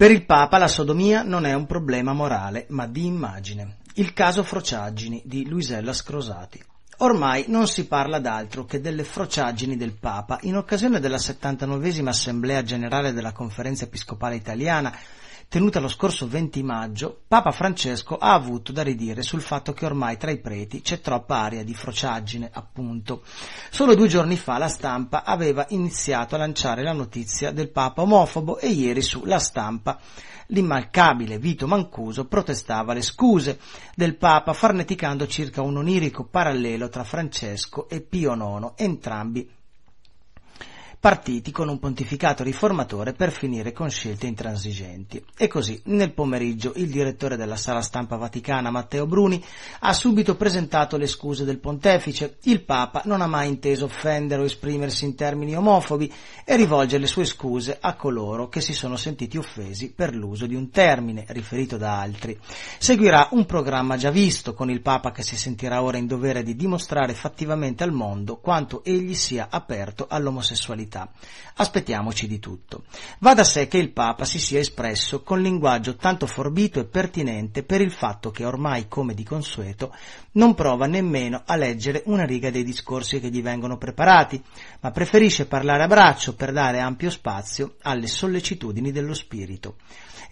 Per il Papa la sodomia non è un problema morale, ma di immagine. Il caso Frociaggini di Luisella Scrosati. Ormai non si parla d'altro che delle frociaggini del Papa in occasione della 79 Assemblea Generale della Conferenza Episcopale Italiana, tenuta lo scorso 20 maggio, Papa Francesco ha avuto da ridire sul fatto che ormai tra i preti c'è troppa aria di frociaggine, appunto. Solo due giorni fa la stampa aveva iniziato a lanciare la notizia del Papa omofobo e ieri su La Stampa l'immalcabile Vito Mancuso protestava le scuse del Papa farneticando circa un onirico parallelo tra Francesco e Pio IX, entrambi partiti con un pontificato riformatore per finire con scelte intransigenti. E così, nel pomeriggio, il direttore della sala stampa vaticana, Matteo Bruni, ha subito presentato le scuse del pontefice. Il Papa non ha mai inteso offendere o esprimersi in termini omofobi e rivolge le sue scuse a coloro che si sono sentiti offesi per l'uso di un termine riferito da altri. Seguirà un programma già visto con il Papa che si sentirà ora in dovere di dimostrare fattivamente al mondo quanto egli sia aperto all'omosessualità verità. Aspettiamoci di tutto. Va da sé che il Papa si sia espresso con linguaggio tanto forbito e pertinente per il fatto che ormai, come di consueto, non prova nemmeno a leggere una riga dei discorsi che gli vengono preparati, ma preferisce parlare a braccio per dare ampio spazio alle sollecitudini dello spirito.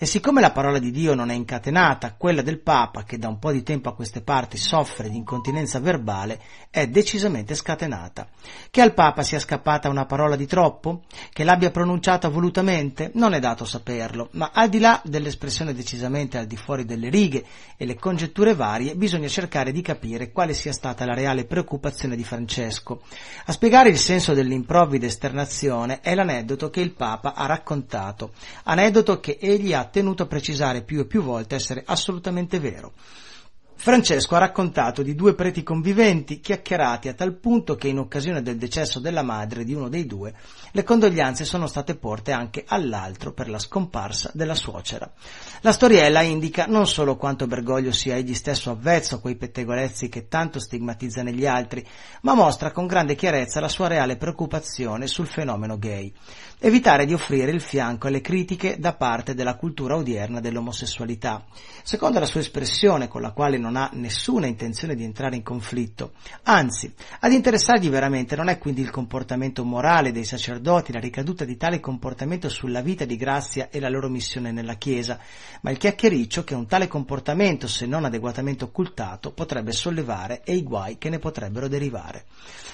E siccome la parola di Dio non è incatenata, quella del Papa, che da un po' di tempo a queste parti soffre di incontinenza verbale, è decisamente scatenata. Che al Papa sia scappata una parola di troppo? Che l'abbia pronunciata volutamente? Non è dato saperlo, ma al di là dell'espressione decisamente al di fuori delle righe e le congetture varie, bisogna cercare di capire quale sia stata la reale preoccupazione di Francesco. A spiegare il senso dell'improvvida esternazione è l'aneddoto che il Papa ha raccontato, aneddoto che egli ha tenuto a precisare più e più volte essere assolutamente vero. Francesco ha raccontato di due preti conviventi chiacchierati a tal punto che in occasione del decesso della madre di uno dei due le condoglianze sono state porte anche all'altro per la scomparsa della suocera. La storiella indica non solo quanto Bergoglio sia egli stesso avvezzo a quei pettegolezzi che tanto stigmatizza negli altri, ma mostra con grande chiarezza la sua reale preoccupazione sul fenomeno gay. Evitare di offrire il fianco alle critiche da parte della cultura odierna dell'omosessualità. Secondo la sua espressione con la quale non non ha nessuna intenzione di entrare in conflitto. Anzi, ad interessargli veramente non è quindi il comportamento morale dei sacerdoti, la ricaduta di tale comportamento sulla vita di grazia e la loro missione nella Chiesa, ma il chiacchiericcio che un tale comportamento, se non adeguatamente occultato, potrebbe sollevare e i guai che ne potrebbero derivare.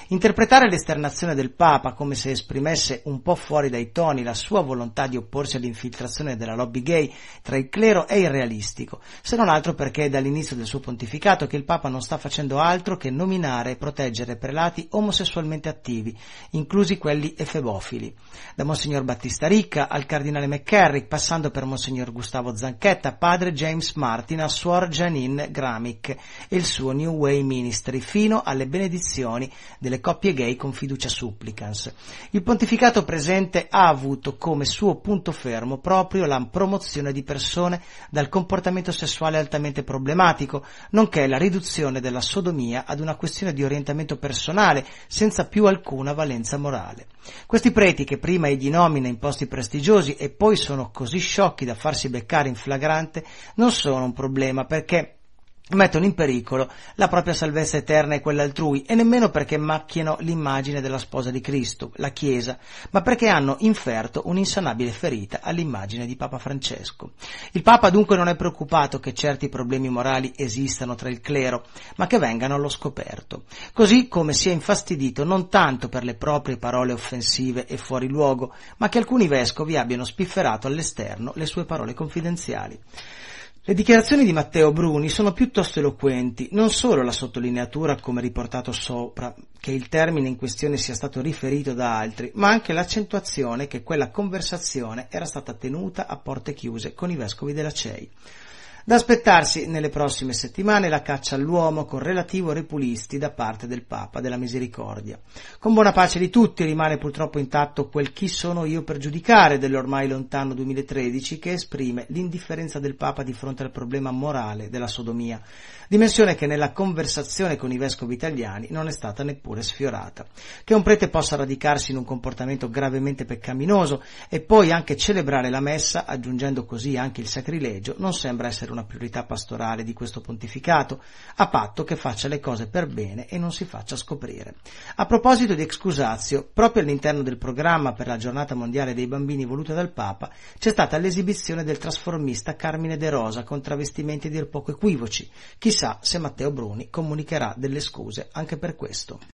Interpretare l'esternazione del Papa come se esprimesse un po' fuori dai toni la sua volontà di opporsi all'infiltrazione della lobby gay tra il clero è irrealistico, se non altro perché dall'inizio del suo pontificato che il Papa non sta facendo altro che nominare e proteggere prelati omosessualmente attivi, inclusi quelli efebofili. Da Monsignor Battista Ricca al Cardinale McCarrick, passando per Monsignor Gustavo Zanchetta, padre James Martin a Suor Janine Gramick e il suo New Way Ministry, fino alle benedizioni delle coppie gay con fiducia supplicans. Il pontificato presente ha avuto come suo punto fermo proprio la promozione di persone dal comportamento sessuale altamente problematico, nonché la riduzione della sodomia ad una questione di orientamento personale, senza più alcuna valenza morale. Questi preti, che prima egli nomina in posti prestigiosi e poi sono così sciocchi da farsi beccare in flagrante, non sono un problema perché mettono in pericolo la propria salvezza eterna e quella altrui, e nemmeno perché macchiano l'immagine della sposa di Cristo, la Chiesa, ma perché hanno inferto un'insanabile ferita all'immagine di Papa Francesco. Il Papa dunque non è preoccupato che certi problemi morali esistano tra il clero, ma che vengano allo scoperto, così come si è infastidito non tanto per le proprie parole offensive e fuori luogo, ma che alcuni vescovi abbiano spifferato all'esterno le sue parole confidenziali. Le dichiarazioni di Matteo Bruni sono piuttosto eloquenti, non solo la sottolineatura, come riportato sopra, che il termine in questione sia stato riferito da altri, ma anche l'accentuazione che quella conversazione era stata tenuta a porte chiuse con i vescovi della CEI. Da aspettarsi nelle prossime settimane la caccia all'uomo con relativo repulisti da parte del Papa della Misericordia. Con buona pace di tutti rimane purtroppo intatto quel chi sono io per giudicare dell'ormai lontano 2013 che esprime l'indifferenza del Papa di fronte al problema morale della sodomia, dimensione che nella conversazione con i vescovi italiani non è stata neppure sfiorata. Che un prete possa radicarsi in un comportamento gravemente peccaminoso e poi anche celebrare la messa, aggiungendo così anche il sacrilegio, non sembra essere una priorità pastorale di questo pontificato, a patto che faccia le cose per bene e non si faccia scoprire. A proposito di Excusatio, proprio all'interno del programma per la giornata mondiale dei bambini voluta dal Papa, c'è stata l'esibizione del trasformista Carmine De Rosa con travestimenti dir poco equivoci. Chissà se Matteo Bruni comunicherà delle scuse anche per questo.